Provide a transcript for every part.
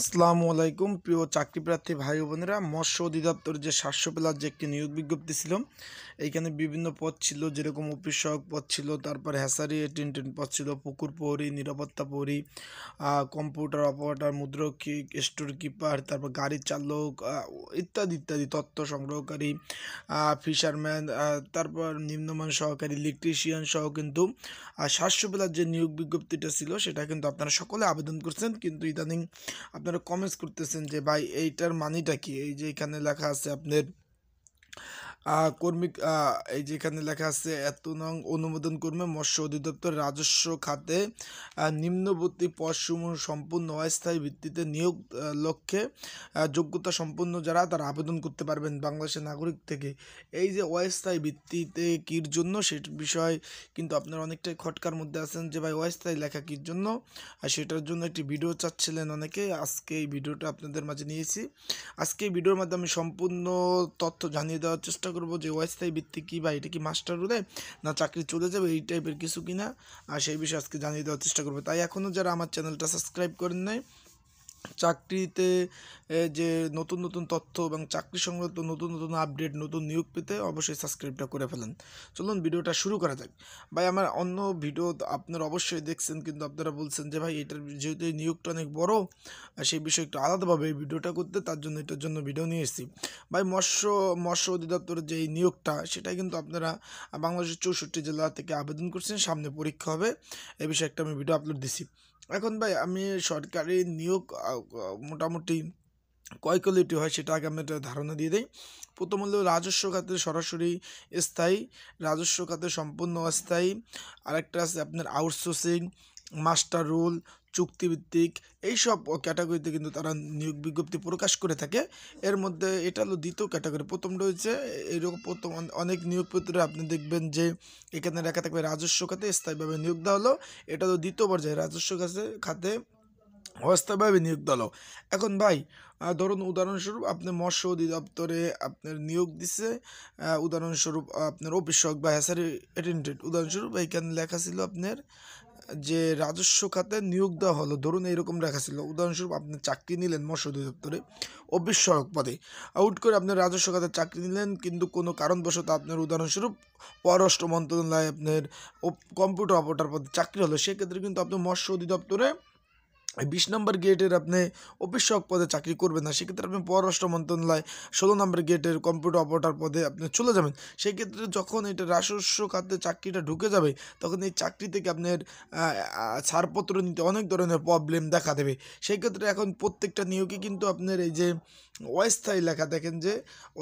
আসসালামু আলাইকুম প্রিয় চাকরিপ্রার্থী ভাই বোনেরা মৎস্য অধিদপ্তর যে সাতশো প্লাস যে একটি নিয়োগ বিজ্ঞপ্তি ছিল এইখানে বিভিন্ন পদ ছিল যেরকম অফিস সহক পদ ছিল তারপর হ্যাসারি টেন্টেন্ট পদ ছিল পুকুর প্রহরী নিরাপত্তা প্রহরী কম্পিউটার অপারেটর মুদ্রক্ষিক স্টোর কিপার তারপর গাড়ির চালক ইত্যাদি ইত্যাদি তথ্য সংগ্রহকারী ফিশারম্যান তারপর নিম্নমান সহকারী ইলেকট্রিশিয়ান সহ কিন্তু সাতশো প্লাস যে নিয়োগ বিজ্ঞপ্তিটা ছিল সেটা কিন্তু আপনারা সকলে আবেদন করছেন কিন্তু ইদানিং আপনারা কমেন্টস করতেছেন যে ভাই এইটার মানিটা কি এই যে এখানে লেখা আছে আপনার কর্মী এই যেখানে লেখা আছে এত নং অনুমোদন কর্মে মৎস্য অধিদপ্তর রাজস্ব খাতে নিম্নবর্তী পদসমূহ সম্পূর্ণ অস্থায়ী ভিত্তিতে নিয়োগ লক্ষ্যে যোগ্যতা সম্পন্ন যারা তারা আবেদন করতে পারবেন বাংলাদেশের নাগরিক থেকে এই যে অস্থায়ী ভিত্তিতে কির জন্য সে বিষয় কিন্তু আপনারা অনেকটাই খটকার মধ্যে আছেন যে ভাই অস্থায়ী লেখা কির জন্য আর সেটার জন্য একটি ভিডিও চাচ্ছিলেন অনেকে আজকে এই ভিডিওটা আপনাদের মাঝে নিয়েছি আজকে এই ভিডিওর মাধ্যমে সম্পূর্ণ তথ্য জানিয়ে দেওয়ার চেষ্টা করব যে অস্থায়ী ভিত্তি কী বা এটা কি মাস্টার রুলে না চাকরি চলে যাবে এই টাইপের কিছু কিনা আর সেই বিষয়ে আজকে জানিয়ে দেওয়ার চেষ্টা করবো তাই এখনও যারা আমার চ্যানেলটা সাবস্ক্রাইব করেন নাই চাকরিতে যে নতুন নতুন তথ্য এবং চাকরি সংক্রান্ত নতুন নতুন আপডেট নতুন নিয়োগ পেতে অবশ্যই সাবস্ক্রাইবটা করে ফেলেন চলুন ভিডিওটা শুরু করা যাক ভাই আমার অন্য ভিডিও আপনারা অবশ্যই দেখছেন কিন্তু আপনারা বলছেন যে ভাই এটার যেহেতু নিয়োগটা অনেক বড় সেই বিষয়ে একটু আলাদাভাবে এই ভিডিওটা করতে তার জন্য এটার জন্য ভিডিও নিয়ে এসেছি ভাই মৎস্য মৎস্য অধিদপ্তরের যে এই নিয়োগটা সেটা কিন্তু আপনারা বাংলাদেশের চৌষট্টি জেলা থেকে আবেদন করছেন সামনে পরীক্ষা হবে এ বিষয়ে একটা আমি ভিডিও আপলোড দিছি এখন ভাই আমি সরকারি নিয়োগ মোটামুটি কয় কোয়ালিটি হয় সেটা আগে আমি একটা ধারণা দিয়ে দিই প্রথম হলো রাজস্ব খাতে সরাসরি স্থায়ী রাজস্ব খাতে সম্পূর্ণ অস্থায়ী আরেকটা আছে আপনার আউটসোর্সিং মাস্টার রুল চুক্তিভিত্তিক এইসব ক্যাটাগরিতে কিন্তু তারা নিয়োগ বিজ্ঞপ্তি প্রকাশ করে থাকে এর মধ্যে এটা হলো দ্বিতীয় ক্যাটাগরি প্রথম রয়েছে এইরকম প্রথম অনেক নিয়োগপত্রে আপনি দেখবেন যে এখানে লেখা থাকবে রাজস্ব খাতে স্থায়ীভাবে নিয়োগ দেওয়া হলো এটা হলো দ্বিতীয় পর্যায়ে রাজস্ব খাতে খাতে অস্থায়ীভাবে নিয়োগ দিল এখন ভাই ধরুন উদাহরণস্বরূপ আপনি মৎস্য অধিদপ্তরে আপনার নিয়োগ দিছে উদাহরণস্বরূপ আপনার অফিসক বা হ্যাসারি অ্যাটেন্ডেন্ট উদাহরণস্বরূপ এইখানে লেখা ছিল আপনার যে রাজস্ব খাতে নিয়োগ দেওয়া হলো ধরুন এইরকম রাখা ছিল উদাহরণস্বরূপ আপনি চাকরি নিলেন মৎস্য অধিদপ্তরে অফিস সড়ক পদে আউট করে আপনি রাজস্ব খাতে চাকরি নিলেন কিন্তু কোনো কারণবশত আপনার উদাহরণস্বরূপ পররাষ্ট্র মন্ত্রণালয়ে আপনার কম্পিউটার অপারেটর পদে চাকরি হলো সেক্ষেত্রে কিন্তু আপনি মৎস্য অধিদপ্তরে বিশ নম্বর গেটের আপনি অফিস পদে চাকরি করবেন না সেক্ষেত্রে আপনি পররাষ্ট্র মন্ত্রণালয় ষোলো নম্বর গেটের কম্পিউটার অপারেটার পদে আপনি চলে যাবেন সেক্ষেত্রে যখন এটা রাজস্ব খাতে চাকরিটা ঢুকে যাবে তখন এই চাকরি থেকে আপনার ছাড়পত্র নিতে অনেক ধরনের প্রবলেম দেখা দেবে সেক্ষেত্রে এখন প্রত্যেকটা নিয়োগে কিন্তু আপনার এই যে অস্থায়ী লেখা দেখেন যে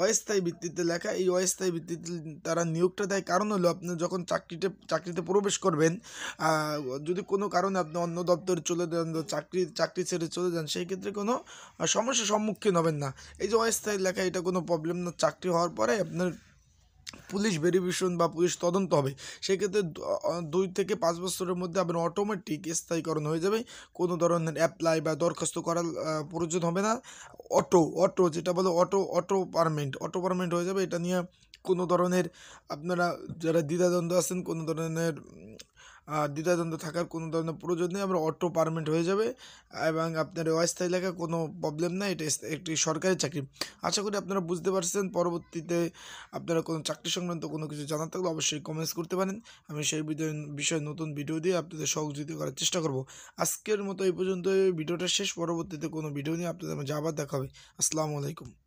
অস্থায়ী ভিত্তিতে লেখা এই অস্থায়ী ভিত্তিতে তারা নিয়োগটা দেয় কারণ হলো আপনি যখন চাকরিতে চাকরিতে প্রবেশ করবেন যদি কোনো কারণে আপনি অন্য দপ্তরে চলে যান চাকরি চাকরি ছেড়ে চলে যান সেই ক্ষেত্রে কোনো সমস্যার সম্মুখীন হবেন না এই যে অস্থায়ী লেখা এটা কোনো প্রবলেম না চাকরি হওয়ার পরে আপনার পুলিশ ভেরিফিকেশন বা পুলিশ তদন্ত হবে সেক্ষেত্রে দুই থেকে পাঁচ বছরের মধ্যে আপনার অটোমেটিক স্থায়ীকরণ হয়ে যাবে কোনো ধরনের অ্যাপ্লাই বা দরখাস্ত করার প্রয়োজন হবে না অটো অটো যেটা বলে auto auto permanent auto permanent হয়ে যাবে এটা নিয়ে কোনো ধরনের আপনারা যারা দ্বিধাদ্বন্দ্ব আছেন কোনো ধরনের দ্বিধাদ্বন্দ্ব থাকার কোনো ধরনের প্রয়োজন নেই আমরা অটো পারমেন্ট হয়ে যাবে এবং আপনার অস্থায়ী লেখা কোনো প্রবলেম নাই এটা একটি সরকারি চাকরি আশা করি আপনারা বুঝতে পারছেন পরবর্তীতে আপনারা কোনো চাকরি সংক্রান্ত কোনো কিছু জানার থাকলে অবশ্যই কমেন্টস করতে পারেন আমি সেই বিষয়ে নতুন ভিডিও দিয়ে আপনাদের সহযোগিতা করার চেষ্টা করব আজকের মতো এই পর্যন্ত ভিডিওটা শেষ পরবর্তীতে কোনো ভিডিও নিয়ে আপনাদের আমার আবার দেখাবে আসসালামু আলাইকুম